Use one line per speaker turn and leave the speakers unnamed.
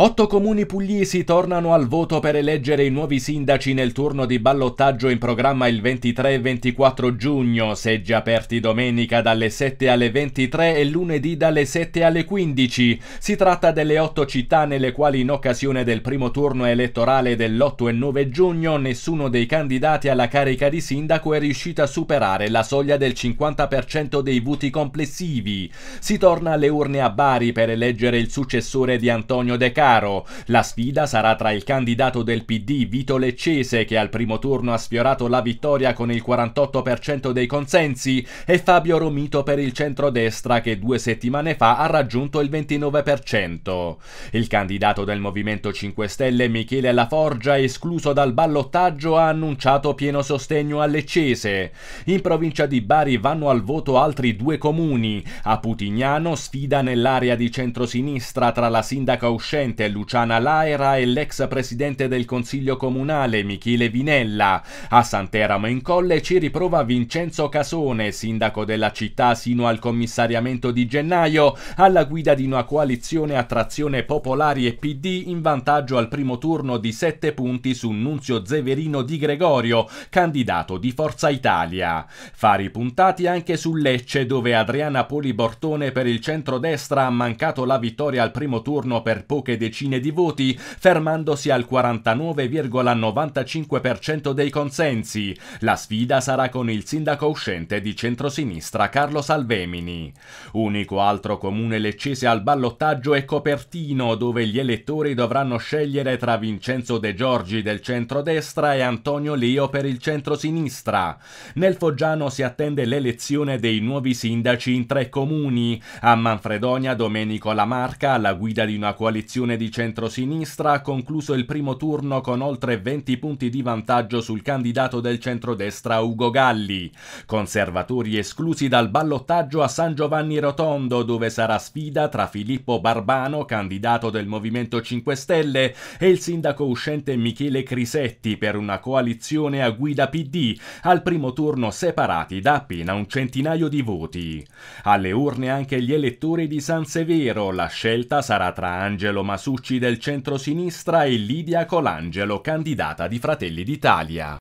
Otto comuni pugliesi tornano al voto per eleggere i nuovi sindaci nel turno di ballottaggio in programma il 23 e 24 giugno, seggi aperti domenica dalle 7 alle 23 e lunedì dalle 7 alle 15. Si tratta delle otto città nelle quali in occasione del primo turno elettorale dell'8 e 9 giugno nessuno dei candidati alla carica di sindaco è riuscito a superare la soglia del 50% dei voti complessivi. Si torna alle urne a Bari per eleggere il successore di Antonio De Castro Vaccaro. La sfida sarà tra il candidato del PD Vito Leccese che al primo turno ha sfiorato la vittoria con il 48% dei consensi e Fabio Romito per il centrodestra che due settimane fa ha raggiunto il 29%. Il candidato del Movimento 5 Stelle Michele Laforgia, escluso dal ballottaggio, ha annunciato pieno sostegno a Leccese. In provincia di Bari vanno al voto altri due comuni. A Putignano sfida nell'area di centrosinistra tra la sindaca uscente presidente Luciana Laera e l'ex presidente del Consiglio Comunale Michele Vinella. A Santeramo in Colle ci riprova Vincenzo Casone, sindaco della città sino al commissariamento di gennaio, alla guida di una coalizione a trazione popolari e PD in vantaggio al primo turno di 7 punti su Nunzio Zeverino di Gregorio, candidato di Forza Italia. Fari puntati anche su Lecce dove Adriana Poli Bortone per il centrodestra ha mancato la vittoria al primo turno per poche decisioni decine di voti, fermandosi al 49,95% dei consensi. La sfida sarà con il sindaco uscente di centrosinistra Carlo Salvemini. Unico altro comune leccese al ballottaggio è Copertino, dove gli elettori dovranno scegliere tra Vincenzo De Giorgi del centrodestra e Antonio Leo per il centrosinistra. Nel Foggiano si attende l'elezione dei nuovi sindaci in tre comuni. A Manfredonia Domenico Lamarca, alla guida di una coalizione di centrosinistra ha concluso il primo turno con oltre 20 punti di vantaggio sul candidato del centrodestra Ugo Galli. Conservatori esclusi dal ballottaggio a San Giovanni Rotondo, dove sarà sfida tra Filippo Barbano, candidato del Movimento 5 Stelle, e il sindaco uscente Michele Crisetti per una coalizione a guida PD, al primo turno separati da appena un centinaio di voti. Alle urne anche gli elettori di San Severo, la scelta sarà tra Angelo Massimo Succi del centro-sinistra e Lidia Colangelo, candidata di Fratelli d'Italia.